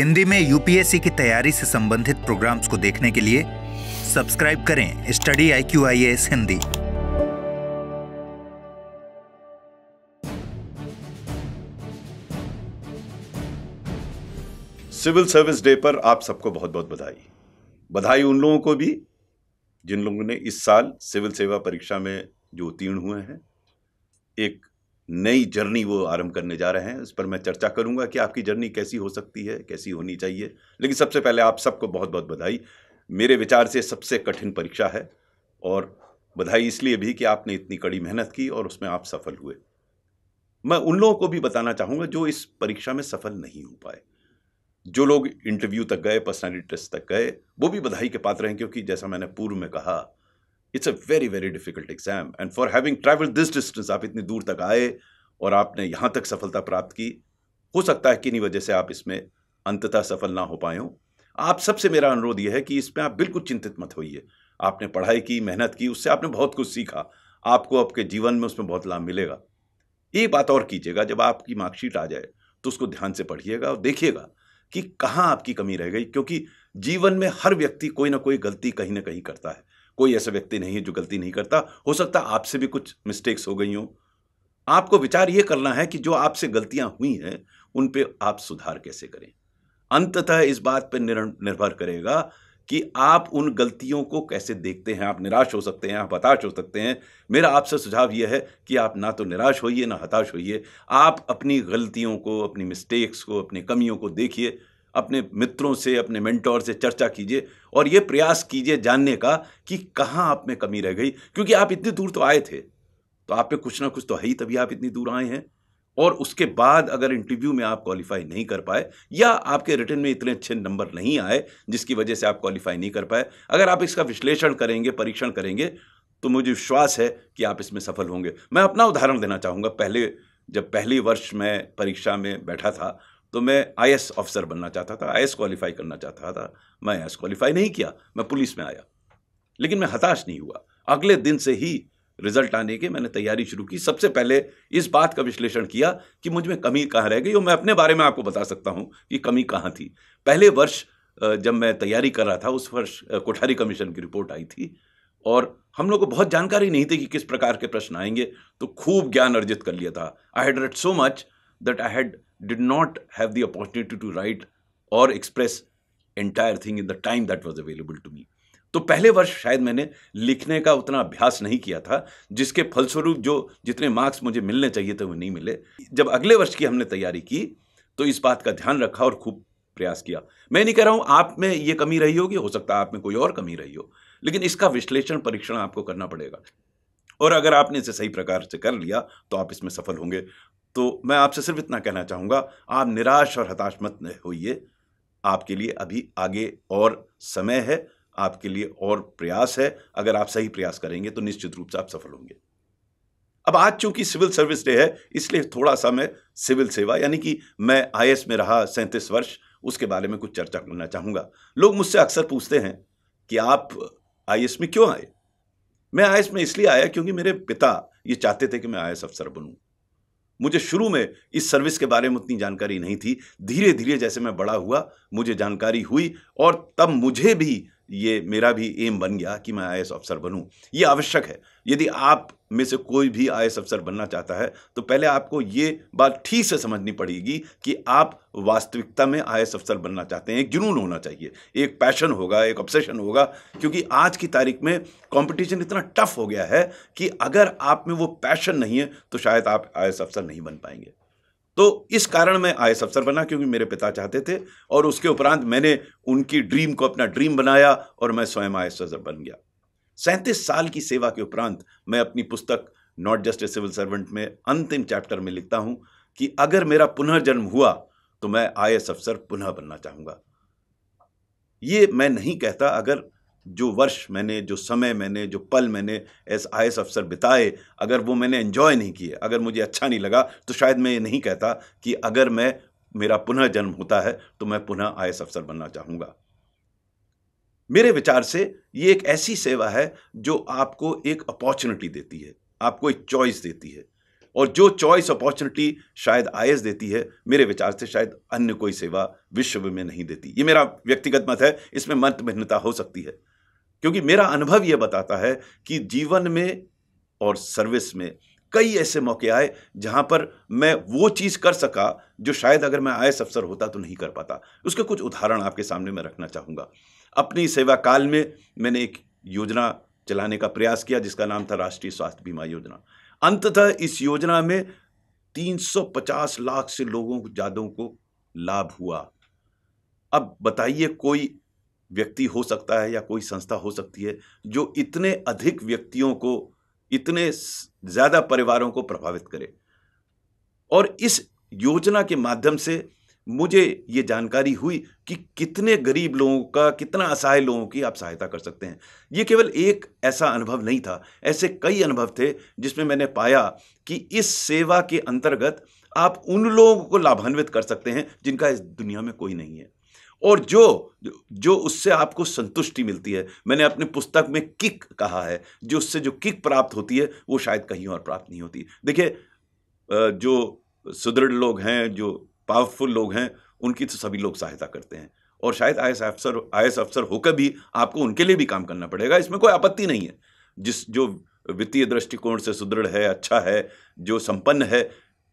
हिंदी में यूपीएससी की तैयारी से संबंधित प्रोग्राम्स को देखने के लिए सब्सक्राइब करें study I Q I S Hindi civil service day पर आप सबको बहुत बहुत बधाई बधाई उन लोगों को भी जिन लोगों ने इस साल सिविल सेवा परीक्षा में जो उत्तीर्ण हुए हैं एक नई जर्नी वो आरंभ करने जा रहे हैं उस पर मैं चर्चा करूंगा कि आपकी जर्नी कैसी हो सकती है कैसी होनी चाहिए लेकिन सबसे पहले आप सबको बहुत बहुत बधाई मेरे विचार से सबसे कठिन परीक्षा है और बधाई इसलिए भी कि आपने इतनी कड़ी मेहनत की और उसमें आप सफल हुए मैं उन लोगों को भी बताना चाहूँगा जो इस परीक्षा में सफल नहीं हो पाए जो लोग इंटरव्यू तक गए पर्सनैलिटी टेस्ट तक गए वो भी बधाई के पात्र हैं क्योंकि जैसा मैंने पूर्व में कहा it's a very very difficult exam and for having travel this distance आप इतनी दूर तक आए और आपने यहाँ तक सफलता प्राप्त की हो सकता है किन्हीं वजह से आप इसमें अंततः सफल ना हो पाए हो आप सबसे मेरा अनुरोध यह है कि इसमें आप बिल्कुल चिंतित मत होइए आपने पढ़ाई की मेहनत की उससे आपने बहुत कुछ सीखा आपको आपके जीवन में उसमें बहुत लाभ मिलेगा एक बात और कीजिएगा जब आपकी मार्कशीट आ जाए तो उसको ध्यान से पढ़िएगा और देखिएगा कि कहाँ आपकी कमी रह गई क्योंकि जीवन में हर व्यक्ति कोई ना कोई गलती कहीं ना कहीं करता है कोई ऐसा व्यक्ति नहीं है जो गलती नहीं करता हो सकता आपसे भी कुछ मिस्टेक्स हो गई हो आपको विचार ये करना है कि जो आपसे गलतियां हुई हैं उन पे आप सुधार कैसे करें अंततः इस बात पर निर्भर करेगा कि आप उन गलतियों को कैसे देखते हैं आप निराश हो सकते हैं आप हताश हो सकते हैं मेरा आपसे सुझाव यह है कि आप ना तो निराश होइए ना हताश होइए आप अपनी गलतियों को अपनी मिस्टेक्स को अपनी कमियों को देखिए अपने मित्रों से अपने मेंटोर से चर्चा कीजिए और ये प्रयास कीजिए जानने का कि कहाँ आप में कमी रह गई क्योंकि आप इतनी दूर तो आए थे तो आप में कुछ ना कुछ तो है ही तभी आप इतनी दूर आए हैं और उसके बाद अगर इंटरव्यू में आप क्वालिफाई नहीं कर पाए या आपके रिटर्न में इतने अच्छे नंबर नहीं आए जिसकी वजह से आप क्वालिफाई नहीं कर पाए अगर आप इसका विश्लेषण करेंगे परीक्षण करेंगे तो मुझे विश्वास है कि आप इसमें सफल होंगे मैं अपना उदाहरण देना चाहूँगा पहले जब पहले वर्ष मैं परीक्षा में बैठा था तो मैं आई ऑफिसर बनना चाहता था आई क्वालिफाई करना चाहता था मैं आई क्वालिफाई नहीं किया मैं पुलिस में आया लेकिन मैं हताश नहीं हुआ अगले दिन से ही रिजल्ट आने के मैंने तैयारी शुरू की सबसे पहले इस बात का विश्लेषण किया कि मुझ में कमी कहाँ रह गई और मैं अपने बारे में आपको बता सकता हूँ कि कमी कहाँ थी पहले वर्ष जब मैं तैयारी कर रहा था उस वर्ष कोठारी कमीशन की रिपोर्ट आई थी और हम लोग को बहुत जानकारी नहीं थी कि किस प्रकार के प्रश्न आएंगे तो खूब ज्ञान अर्जित कर लिया था I had read so much that I had did not have the opportunity to write और express entire thing in the time that was available to me तो पहले वर्ष शायद मैंने लिखने का उतना अभ्यास नहीं किया था जिसके फलस्वरूप जो जितने मार्क्स मुझे मिलने चाहिए थे वो नहीं मिले जब अगले वर्ष की हमने तैयारी की तो इस बात का ध्यान रखा और खूब प्रयास किया मैं नहीं कह रहा हूँ आप में ये कमी रही होगी हो सकता है आप में कोई और कमी रही हो लेकिन इसका विश्लेषण परीक्षण आपको करना पड़ेगा और अगर आपने इसे सही प्रकार से कर लिया तो आप इसमें सफल होंगे तो मैं आपसे सिर्फ इतना कहना चाहूँगा आप निराश और हताश मत होइए आपके लिए अभी आगे और समय है आपके लिए और प्रयास है अगर आप सही प्रयास करेंगे तो निश्चित रूप से आप सफल होंगे अब आज चूंकि सिविल सर्विस डे है इसलिए थोड़ा सा मैं सिविल सेवा यानी कि मैं आई में रहा सैंतीस वर्ष उसके बारे में कुछ चर्चा करना चाहूंगा लोग मुझसे अक्सर पूछते हैं कि आप आई में क्यों आए मैं आई में इसलिए आया क्योंकि मेरे पिता ये चाहते थे कि मैं आई अफसर बनूँ मुझे शुरू में इस सर्विस के बारे में उतनी जानकारी नहीं थी धीरे धीरे जैसे मैं बड़ा हुआ मुझे जानकारी हुई और तब मुझे भी ये मेरा भी एम बन गया कि मैं आई अफसर बनूं ये आवश्यक है यदि आप में से कोई भी आई अफसर बनना चाहता है तो पहले आपको ये बात ठीक से समझनी पड़ेगी कि आप वास्तविकता में आई अफसर बनना चाहते हैं एक जुनून होना चाहिए एक पैशन होगा एक ऑब्सेशन होगा क्योंकि आज की तारीख में कंपटीशन इतना टफ हो गया है कि अगर आप में वो पैशन नहीं है तो शायद आप आई अफसर नहीं बन पाएंगे तो इस कारण मैं आई अफसर बना क्योंकि मेरे पिता चाहते थे और उसके उपरांत मैंने उनकी ड्रीम को अपना ड्रीम बनाया और मैं स्वयं आई अफसर बन गया सैंतीस साल की सेवा के उपरांत मैं अपनी पुस्तक not just a civil servant में अंतिम चैप्टर में लिखता हूं कि अगर मेरा पुनर्जन्म हुआ तो मैं आई अफसर पुनः बनना चाहूंगा ये मैं नहीं कहता अगर जो वर्ष मैंने जो समय मैंने जो पल मैंने एस आई एस अफसर बिताए अगर वो मैंने एंजॉय नहीं किए अगर मुझे अच्छा नहीं लगा तो शायद मैं ये नहीं कहता कि अगर मैं मेरा पुनः जन्म होता है तो मैं पुनः आई अफसर बनना चाहूँगा मेरे विचार से ये एक ऐसी सेवा है जो आपको एक अपॉर्चुनिटी देती है आपको एक चॉइस देती है और जो चॉइस अपॉर्चुनिटी शायद आई देती है मेरे विचार से शायद अन्य कोई सेवा विश्व में नहीं देती ये मेरा व्यक्तिगत मत है इसमें मत भिन्नता हो सकती है क्योंकि मेरा अनुभव यह बताता है कि जीवन में और सर्विस में कई ऐसे मौके आए जहां पर मैं वो चीज़ कर सका जो शायद अगर मैं आयस अफसर होता तो नहीं कर पाता उसके कुछ उदाहरण आपके सामने मैं रखना चाहूंगा अपनी सेवा काल में मैंने एक योजना चलाने का प्रयास किया जिसका नाम था राष्ट्रीय स्वास्थ्य बीमा योजना अंततः इस योजना में 350 लाख से लोगों ज़्यादा को लाभ हुआ अब बताइए कोई व्यक्ति हो सकता है या कोई संस्था हो सकती है जो इतने अधिक व्यक्तियों को इतने ज़्यादा परिवारों को प्रभावित करे और इस योजना के माध्यम से मुझे ये जानकारी हुई कि कितने गरीब लोगों का कितना असहाय लोगों की आप सहायता कर सकते हैं ये केवल एक ऐसा अनुभव नहीं था ऐसे कई अनुभव थे जिसमें मैंने पाया कि इस सेवा के अंतर्गत आप उन लोगों को लाभान्वित कर सकते हैं जिनका इस दुनिया में कोई नहीं है और जो जो उससे आपको संतुष्टि मिलती है मैंने अपने पुस्तक में किक कहा है जो उससे जो किक प्राप्त होती है वो शायद कहीं और प्राप्त नहीं होती देखिए जो सुदृढ़ लोग हैं जो पावरफुल लोग हैं उनकी तो सभी लोग सहायता करते हैं और शायद आई अफसर आई अफसर होकर भी आपको उनके लिए भी काम करना पड़ेगा इसमें कोई आपत्ति नहीं है जिस जो वित्तीय दृष्टिकोण से सुदृढ़ है अच्छा है जो संपन्न है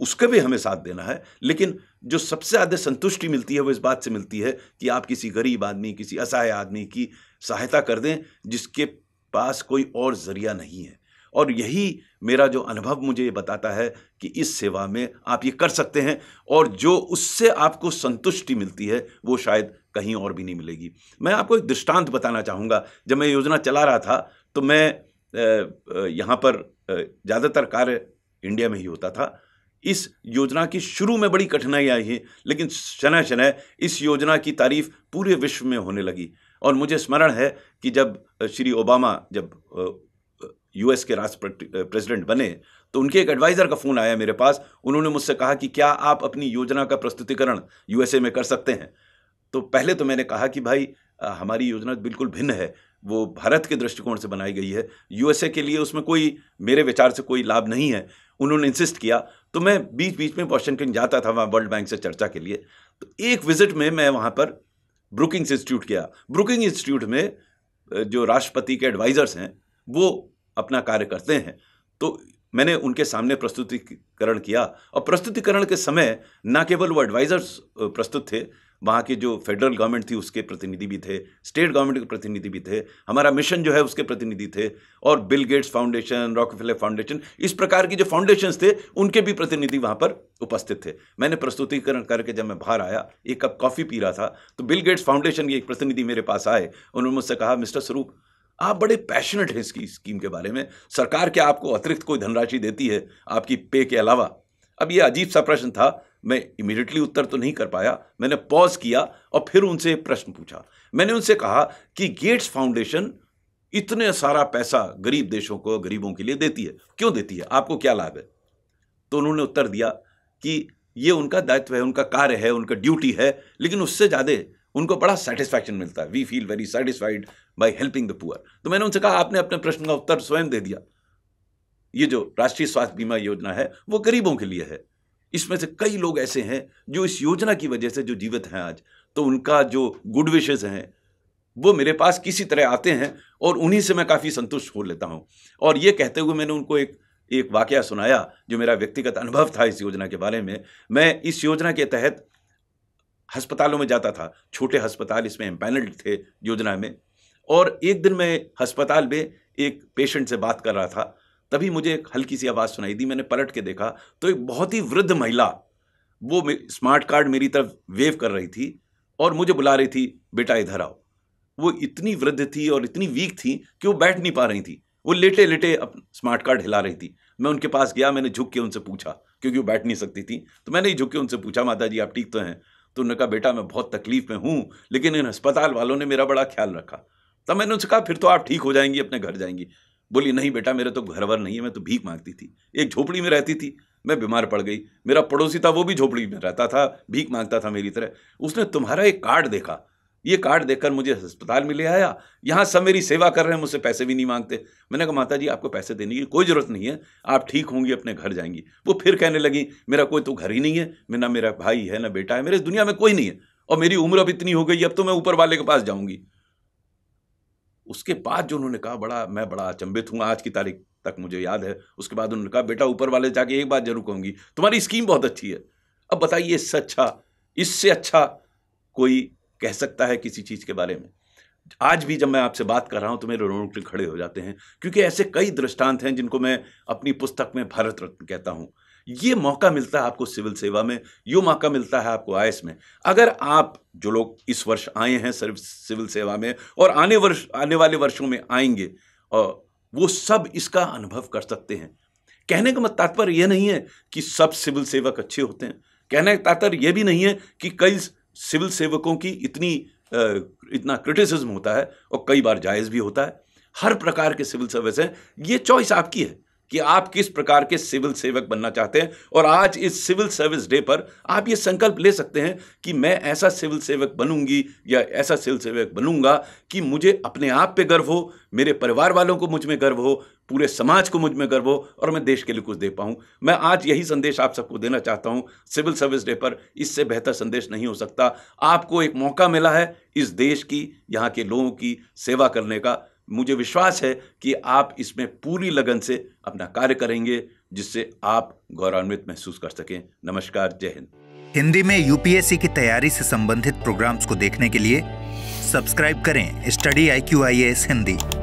उसके भी हमें साथ देना है लेकिन जो सबसे ज़्यादा संतुष्टि मिलती है वो इस बात से मिलती है कि आप किसी गरीब आदमी किसी असहाय आदमी की सहायता कर दें जिसके पास कोई और ज़रिया नहीं है और यही मेरा जो अनुभव मुझे ये बताता है कि इस सेवा में आप ये कर सकते हैं और जो उससे आपको संतुष्टि मिलती है वो शायद कहीं और भी नहीं मिलेगी मैं आपको एक दृष्टांत बताना चाहूँगा जब मैं योजना चला रहा था तो मैं यहाँ पर ज़्यादातर कार्य इंडिया में ही होता था इस योजना की शुरू में बड़ी कठिनाई आई है लेकिन शनै शनै इस योजना की तारीफ पूरे विश्व में होने लगी और मुझे स्मरण है कि जब श्री ओबामा जब यूएस के राष्ट्रपति प्रेसिडेंट बने तो उनके एक एडवाइज़र का फ़ोन आया मेरे पास उन्होंने मुझसे कहा कि क्या आप अपनी योजना का प्रस्तुतिकरण यूएसए में कर सकते हैं तो पहले तो मैंने कहा कि भाई हमारी योजना बिल्कुल भिन्न है वो भारत के दृष्टिकोण से बनाई गई है यूएसए के लिए उसमें कोई मेरे विचार से कोई लाभ नहीं है उन्होंने इंसिस्ट किया तो मैं बीच बीच में वॉशिंगटन जाता था वहाँ वर्ल्ड बैंक से चर्चा के लिए तो एक विजिट में मैं वहाँ पर ब्रुकिंग्स इंस्टीट्यूट गया ब्रुकिंग इंस्टीट्यूट में जो राष्ट्रपति के एडवाइज़र्स हैं वो अपना कार्य करते हैं तो मैंने उनके सामने प्रस्तुतिकरण किया और प्रस्तुतिकरण के समय ना केवल वो एडवाइज़र्स प्रस्तुत थे वहाँ की जो फेडरल गवर्नमेंट थी उसके प्रतिनिधि भी थे स्टेट गवर्नमेंट के प्रतिनिधि भी थे हमारा मिशन जो है उसके प्रतिनिधि थे और Bill Gates Foundation Rockefeller Foundation इस प्रकार की जो फाउंडेशंस थे उनके भी प्रतिनिधि वहाँ पर उपस्थित थे मैंने प्रस्तुतिकरण करके जब मैं बाहर आया एक कप कॉफ़ी पी रहा था तो बिल गेट्स फाउंडेशन के एक प्रतिनिधि मेरे पास आए उन्होंने मुझसे कहा मिस्टर स्वरूप आप बड़े पैशनेट हैं इसकी स्कीम के बारे में सरकार क्या आपको अतिरिक्त कोई धनराशि देती है आपकी पे के अलावा अब यह अजीब सा प्रश्न था मैं इमीडिएटली उत्तर तो नहीं कर पाया मैंने पॉज किया और फिर उनसे प्रश्न पूछा मैंने उनसे कहा कि गेट्स फाउंडेशन इतने सारा पैसा गरीब देशों को गरीबों के लिए देती है क्यों देती है आपको क्या लाभ है तो उन्होंने उत्तर दिया कि ये उनका दायित्व है उनका कार्य है उनका ड्यूटी है लेकिन उससे ज़्यादा उनको बड़ा सेटिस्फैक्शन मिलता है we feel very satisfied by helping the poor तो मैंने उनसे कहा आपने अपने प्रश्न का उत्तर स्वयं दे दिया ये जो राष्ट्रीय स्वास्थ्य बीमा योजना है वो गरीबों के लिए है इसमें से कई लोग ऐसे हैं जो इस योजना की वजह से जो जीवित हैं आज तो उनका जो गुड विशेज़ हैं वो मेरे पास किसी तरह आते हैं और उन्हीं से मैं काफ़ी संतुष्ट हो लेता हूँ और ये कहते हुए मैंने उनको एक एक वाक्य सुनाया जो मेरा व्यक्तिगत अनुभव था इस योजना के बारे में मैं इस योजना के तहत हस्पतालों में जाता था छोटे अस्पताल इसमें एम्पैनल थे योजना में और एक दिन मैं अस्पताल में एक पेशेंट से बात कर रहा था तभी मुझे एक हल्की सी आवाज़ सुनाई दी मैंने पलट के देखा तो एक बहुत ही वृद्ध महिला वो स्मार्ट कार्ड मेरी तरफ वेव कर रही थी और मुझे बुला रही थी बेटा इधर आओ वो इतनी वृद्ध थी और इतनी वीक थी कि वो बैठ नहीं पा रही थी वो लेटे लेटे स्मार्ट कार्ड हिला रही थी मैं उनके पास गया मैंने झुक के उनसे पूछा क्योंकि वो बैठ नहीं सकती थी तो मैंने ही झुक के उनसे पूछा माता जी आप ठीक तो हैं तो उन्होंने कहा बेटा मैं बहुत तकलीफ में हूँ लेकिन इन अस्पताल वालों ने मेरा बड़ा ख्याल रखा तब मैंने उनसे कहा फिर तो आप ठीक हो जाएंगी अपने घर जाएंगी बोली नहीं बेटा मेरे तो घर वर नहीं है मैं तो भीख मांगती थी एक झोपड़ी में रहती थी मैं बीमार पड़ गई मेरा पड़ोसी था वो भी झोपड़ी में रहता था भीख मांगता था मेरी तरह उसने तुम्हारा एक कार्ड देखा ये कार्ड देखकर मुझे अस्पताल में ले आया यहाँ सब मेरी सेवा कर रहे हैं मुझसे पैसे भी नहीं मांगते मैंने कहा माता जी आपको पैसे देने की कोई ज़रूरत नहीं है आप ठीक होंगी अपने घर जाएंगी वो फिर कहने लगी मेरा कोई तो घर ही नहीं है मैं ना मेरा भाई है ना बेटा है मेरे दुनिया में कोई नहीं है और मेरी उम्र अब इतनी हो गई अब तो मैं ऊपर वाले के पास जाऊँगी उसके बाद जो उन्होंने कहा बड़ा मैं बड़ा अचंभित हूँ आज की तारीख तक मुझे याद है उसके बाद उन्होंने कहा बेटा ऊपर वाले जाके एक बात जरूर कहूँगी तुम्हारी स्कीम बहुत अच्छी है अब बताइए इससे अच्छा इससे अच्छा कोई कह सकता है किसी चीज़ के बारे में आज भी जब मैं आपसे बात कर रहा हूँ तो मेरे रोनोटे खड़े हो जाते हैं क्योंकि ऐसे कई दृष्टांत हैं जिनको मैं अपनी पुस्तक में भारत रत्न कहता हूँ ये मौका मिलता है आपको सिविल सेवा में यो मौका मिलता है आपको आयस में अगर आप जो लोग इस वर्ष आए हैं सर्व सिविल सेवा में और आने वर्ष आने वाले वर्षों में आएंगे और वो सब इसका अनुभव कर सकते हैं कहने का मत तात्पर्य यह नहीं है कि सब सिविल सेवक अच्छे होते हैं कहने का तात्पर्य यह भी नहीं है कि कई सिविल सेवकों की इतनी इतना क्रिटिसिज्म होता है और कई बार जायज़ भी होता है हर प्रकार के सिविल सर्विस हैं ये चॉइस आपकी है कि आप किस प्रकार के सिविल सेवक बनना चाहते हैं और आज इस सिविल सर्विस डे पर आप ये संकल्प ले सकते हैं कि मैं ऐसा सिविल सेवक बनूंगी या ऐसा सिविल सेवक बनूंगा कि मुझे अपने आप पे गर्व हो मेरे परिवार वालों को मुझ में गर्व हो पूरे समाज को मुझ में गर्व हो और मैं देश के लिए कुछ दे पाऊँ मैं आज यही संदेश आप सबको देना चाहता हूँ सिविल सर्विस डे पर इससे बेहतर संदेश नहीं हो सकता आपको एक मौका मिला है इस देश की यहाँ के लोगों की सेवा करने का मुझे विश्वास है कि आप इसमें पूरी लगन से अपना कार्य करेंगे जिससे आप गौरवान्वित महसूस कर सकें नमस्कार जय हिंद हिंदी में यूपीएससी की तैयारी से संबंधित प्रोग्राम्स को देखने के लिए सब्सक्राइब करें study I Q I S Hindi